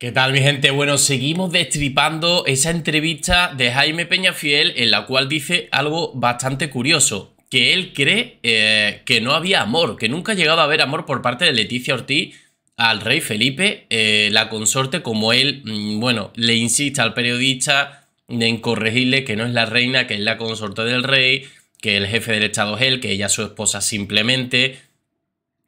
¿Qué tal mi gente? Bueno, seguimos destripando esa entrevista de Jaime Peñafiel en la cual dice algo bastante curioso, que él cree eh, que no había amor, que nunca ha llegado a haber amor por parte de Leticia Ortiz al rey Felipe, eh, la consorte, como él, mm, bueno, le insiste al periodista en corregirle que no es la reina, que es la consorte del rey, que el jefe del Estado es él, que ella es su esposa simplemente,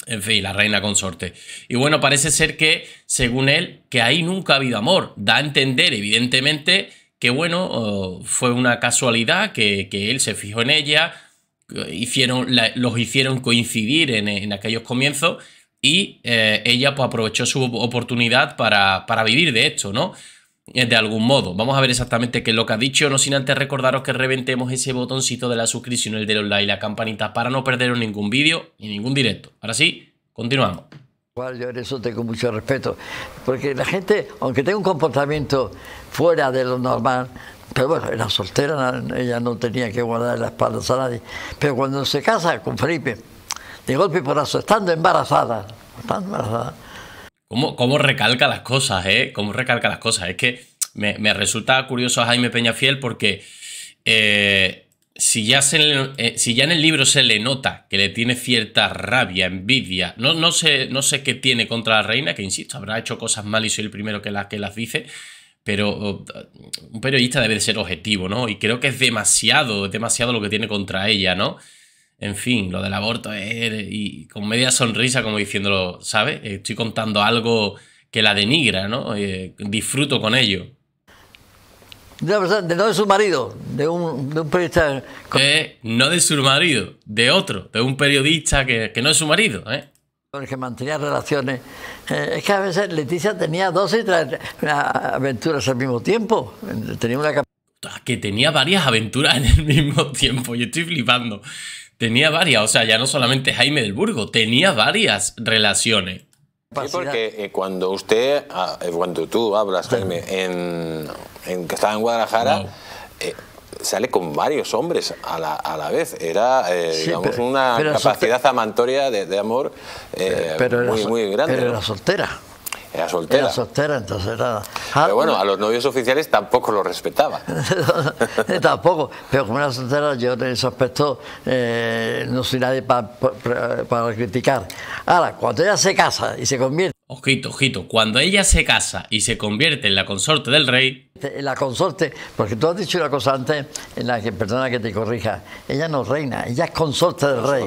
en fin, la reina consorte. Y bueno, parece ser que, según él, que ahí nunca ha habido amor. Da a entender, evidentemente, que bueno, fue una casualidad que, él se fijó en ella, hicieron, los hicieron coincidir en, aquellos comienzos y eh, ella pues, aprovechó su oportunidad para, para vivir de esto, ¿no? Eh, de algún modo. Vamos a ver exactamente qué es lo que ha dicho, no sin antes recordaros que reventemos ese botoncito de la suscripción, el de like la campanita para no perderos ningún vídeo y ningún directo. Ahora sí, continuamos. Yo en eso tengo mucho respeto, porque la gente, aunque tenga un comportamiento fuera de lo normal, pero bueno, era soltera, ella no tenía que guardar las espaldas a nadie, pero cuando se casa con Felipe, de golpe y porazo, estando embarazada, estando embarazada, ¿Cómo, recalca las cosas, eh? ¿Cómo recalca las cosas? Es que me, resulta curioso a Jaime Peñafiel porque eh, si, ya se eh, si ya en el libro se le nota que le tiene cierta rabia, envidia, no, no, sé, no sé qué tiene contra la reina, que insisto, habrá hecho cosas mal y soy el primero que, que las dice, pero un periodista debe de ser objetivo, ¿no? Y creo que es demasiado, es demasiado lo que tiene contra ella, ¿no? En fin, lo del aborto es, eh, eh, y con media sonrisa como diciéndolo, ¿sabes? Estoy contando algo que la denigra, ¿no? Eh, disfruto con ello. De, no de su marido, de un, periodista... no de su marido, de otro, de un periodista que, no es su marido, ¿eh? Con el que mantenía relaciones. es que a veces Leticia tenía dos y tres aventuras al mismo tiempo. Tenía una... Que tenía varias aventuras en el mismo tiempo, yo estoy flipando. Tenía varias, o sea, ya no solamente Jaime del Burgo, tenía varias relaciones. Sí, porque eh, cuando usted, ah, eh, cuando tú hablas, Jaime, en, que estaba en Guadalajara, eh, sale con varios hombres a la, a la vez. Era, digamos, una capacidad amatoria de, amor pero muy, muy grande. Pero era soltera. Era soltera. Era soltera, entonces nada Pero ah, bueno, a los novios oficiales tampoco lo respetaba. Eh, tampoco, pero como era soltera, yo en ese aspecto eh, no soy nadie para criticar. Ahora, cuando ella se casa y se convierte Ojito, ojito, cuando ella se casa y se convierte en la consorte del rey. La consorte, porque tú has dicho una cosa antes, en la que, perdona que te corrija, ella no reina, ella es consorte del rey.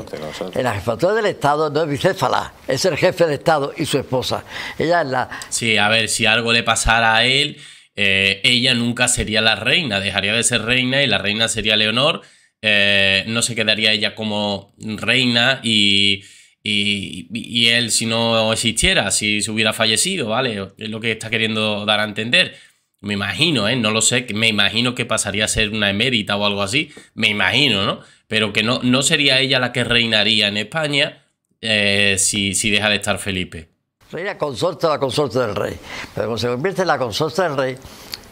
En la jefatura del Estado no es bicéfala, es el jefe de Estado y su esposa. Ella es la. Sí, a ver, si algo le pasara a él, eh, ella nunca sería la reina, dejaría de ser reina y la reina sería Leonor, eh, no se quedaría ella como reina y y, él, si no existiera, si se hubiera fallecido, ¿vale? Es lo que está queriendo dar a entender. Me imagino, ¿eh? No lo sé, me imagino que pasaría a ser una emérita o algo así, me imagino, ¿no? Pero que no, no sería ella la que reinaría en España eh, si, si deja de estar Felipe. Reina consorte la consorte del rey. Pero cuando se convierte en la consorte del rey,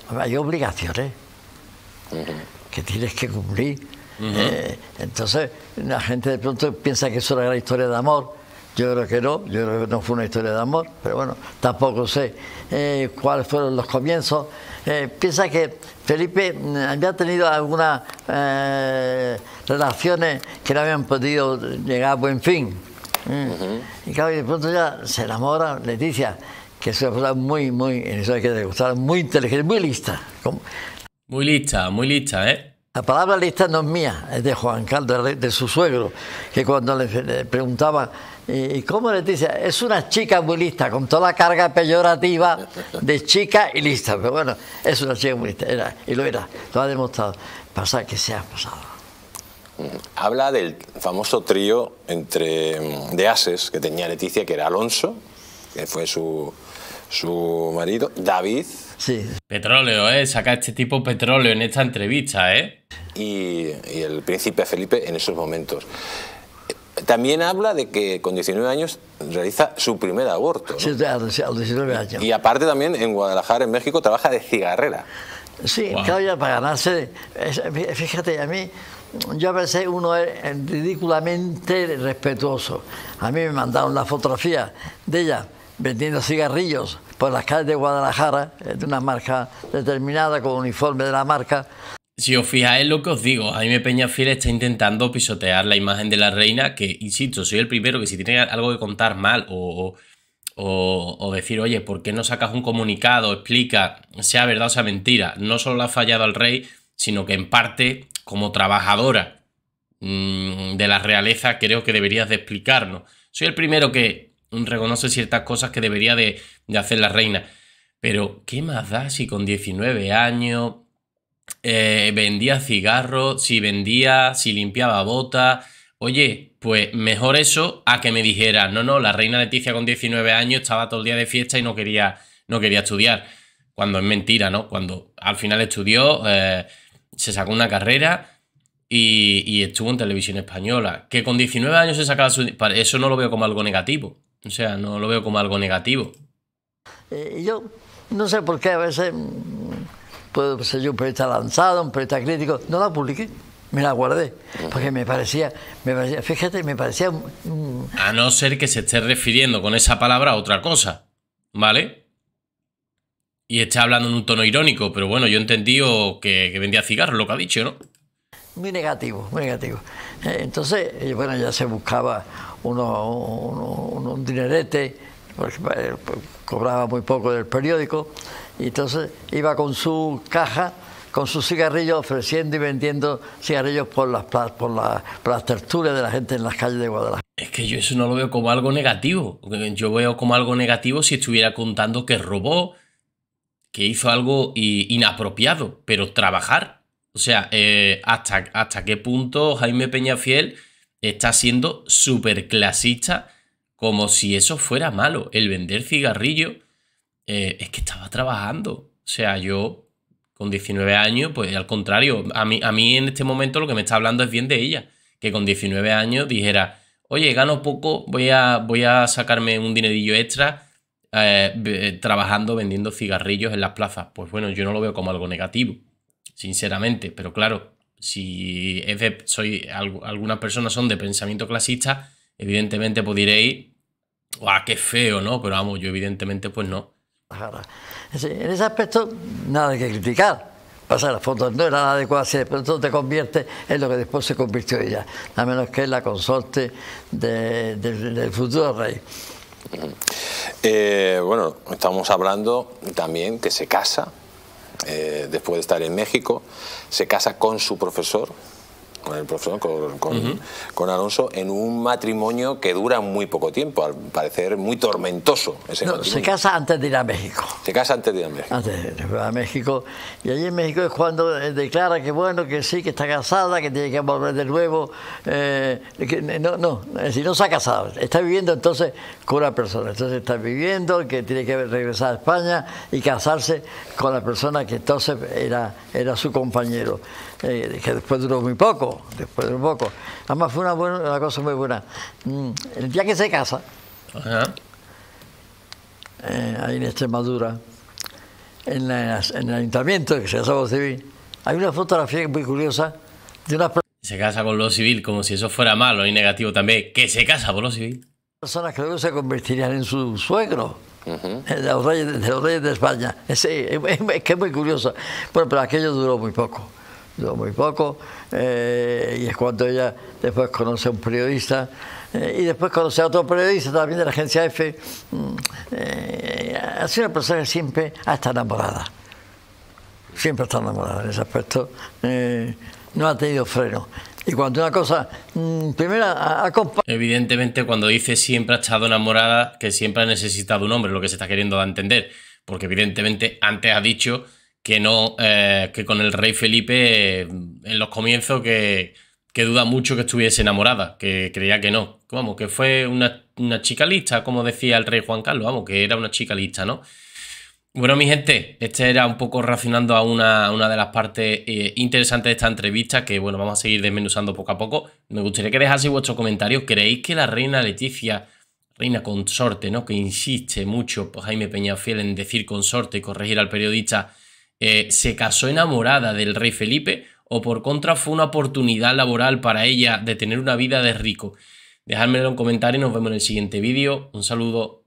hay obligaciones que tienes que cumplir eh, entonces, la gente de pronto piensa que eso una gran historia de amor. Yo creo que no, yo creo que no fue una historia de amor, pero bueno, tampoco sé eh, cuáles fueron los comienzos. Eh, piensa que Felipe mm, había tenido algunas relaciones que no habían podido llegar a buen fin. Mm. Y claro, de pronto ya se enamora Leticia, que es una persona muy, muy, que muy inteligente, muy lista. Muy lista, muy lista, ¿eh? La palabra lista no es mía, es de Juan Carlos, de su suegro, que cuando le preguntaba, ¿y cómo Leticia? Es una chica muy lista, con toda la carga peyorativa de chica y lista. Pero bueno, es una chica muy lista, y lo era, lo ha demostrado. Pasa que ha pasado. Habla del famoso trío entre, mm, de ases que tenía Leticia, que era Alonso, que fue su, su marido, David. Sí. Petróleo, ¿eh? Saca este tipo petróleo en esta entrevista, ¿eh? Y, el príncipe Felipe en esos momentos. También habla de que con 19 años realiza su primer aborto. Sí, a los 19 años. Y aparte también en Guadalajara, en México, trabaja de cigarrera. Sí, claro, para ganarse. Fíjate, a mí, yo pensé uno es eh, ridículamente respetuoso. A mí me mandaron la fotografía de ella vendiendo cigarrillos por las calles de Guadalajara, eh, de una marca determinada, con uniforme de la marca. Si os fijáis lo que os digo, peña Fiel está intentando pisotear la imagen de la reina, que, insisto, soy el primero que si tiene algo que contar mal o, decir, oye, ¿por qué no sacas un comunicado? Explica, sea verdad o sea mentira. No solo le ha fallado al rey, sino que en parte, como trabajadora mm, de la realeza, creo que deberías de explicarnos. Soy el primero que reconoce ciertas cosas que debería de, hacer la reina. Pero, ¿qué más da si con 19 años eh, vendía cigarros, si vendía, si limpiaba botas? Oye, pues mejor eso a que me dijera, no, no, la reina Leticia con 19 años estaba todo el día de fiesta y no quería, no quería estudiar. Cuando es mentira, ¿no? Cuando al final estudió, eh, se sacó una carrera y, y, estuvo en televisión española. Que con 19 años se sacaba su... Eso no lo veo como algo negativo. O sea, no lo veo como algo negativo. Eh, yo no sé por qué a veces mm, puedo pues, ser yo un periodista lanzado, un periodista crítico. No la publiqué, me la guardé, porque me parecía, me parecía fíjate, me parecía... a no ser que se esté refiriendo con esa palabra a otra cosa, ¿vale? Y está hablando en un tono irónico, pero bueno, yo entendí que, que vendía cigarros, lo que ha dicho, ¿no? Muy negativo, muy negativo. Eh, entonces, eh, bueno, ya se buscaba uno, un dinerete, pues, eh, pues, cobraba muy poco del periódico, y entonces iba con su caja, con sus cigarrillos, ofreciendo y vendiendo cigarrillos por las, por, las tertulias de la gente en las calles de Guadalajara. Es que yo eso no lo veo como algo negativo. Yo veo como algo negativo si estuviera contando que robó, que hizo algo inapropiado, pero trabajar. O sea, eh, hasta, hasta qué punto Jaime Peñafiel está siendo súper clasista como si eso fuera malo. El vender cigarrillo eh, es que estaba trabajando. O sea, yo con 19 años, pues al contrario, a mí, a mí en este momento lo que me está hablando es bien de ella. Que con 19 años dijera, oye, gano poco, voy a, voy a sacarme un dinerillo extra eh, trabajando vendiendo cigarrillos en las plazas. Pues bueno, yo no lo veo como algo negativo, sinceramente. Pero claro, si soy, algunas personas son de pensamiento clasista, evidentemente pues diréis, ¡guau, qué feo, ¿no? Pero vamos, yo evidentemente pues no. En ese aspecto, nada que criticar. ...pasar las fotos no era nada adecuada, si de te convierte en lo que después se convirtió ella, a menos que es la consorte del futuro rey. Eh, bueno, estamos hablando también que se casa eh, después de estar en México, se casa con su profesor, con el profesor, con, Alonso, en un matrimonio que dura muy poco tiempo, al parecer muy tormentoso. Ese se casa antes de ir a México. Se casa antes de ir a México. Antes de ir a México. Y allí en México es cuando eh, declara que bueno, que sí, que está casada, que tiene que volver de nuevo. Eh, no, no, es decir, no se ha casado. Está viviendo entonces con una persona. Entonces está viviendo, que tiene que regresar a España y casarse con la persona que entonces era, era su compañero que después duró muy poco, después duró poco. Además fue una, buena, una cosa muy buena. Mm, el día que se casa, eh, ahí en Extremadura, en, el ayuntamiento que se con civil, hay una fotografía muy curiosa de una se casa con lo civil como si eso fuera malo y negativo también, que se casa con lo civil. Personas que luego se convertirían en su suegro, eh, de, los reyes, de, de España. Eh, es, es, que es muy curioso. pero aquello duró muy poco. Yo muy poco, eh, y es cuando ella después conoce a un periodista, eh, y después conoce a otro periodista también de la agencia F. Mm, eh, ha sido una persona que siempre ha estado enamorada, siempre ha estado enamorada en ese aspecto, no ha tenido freno. Y cuando una cosa, mm, primero, ha Evidentemente, cuando dice siempre ha estado enamorada, que siempre ha necesitado un hombre, lo que se está queriendo entender. Porque evidentemente antes ha dicho que no, eh, que con el rey Felipe eh, en los comienzos que, duda mucho que estuviese enamorada, que creía que no. Vamos, que fue una, chica lista, como decía el rey Juan Carlos, vamos, que era una chica lista, ¿no? Bueno, mi gente, este era un poco racionando a una, una de las partes eh, interesantes de esta entrevista, que bueno, vamos a seguir desmenuzando poco a poco. Me gustaría que dejaseis vuestro comentarios. ¿Creéis que la reina Leticia, reina consorte, ¿no? Que insiste mucho, pues Jaime Fiel en decir consorte y corregir al periodista, eh, se casó enamorada del rey Felipe o por contra fue una oportunidad laboral para ella de tener una vida de rico. Dejádmelo en comentarios y nos vemos en el siguiente vídeo. Un saludo.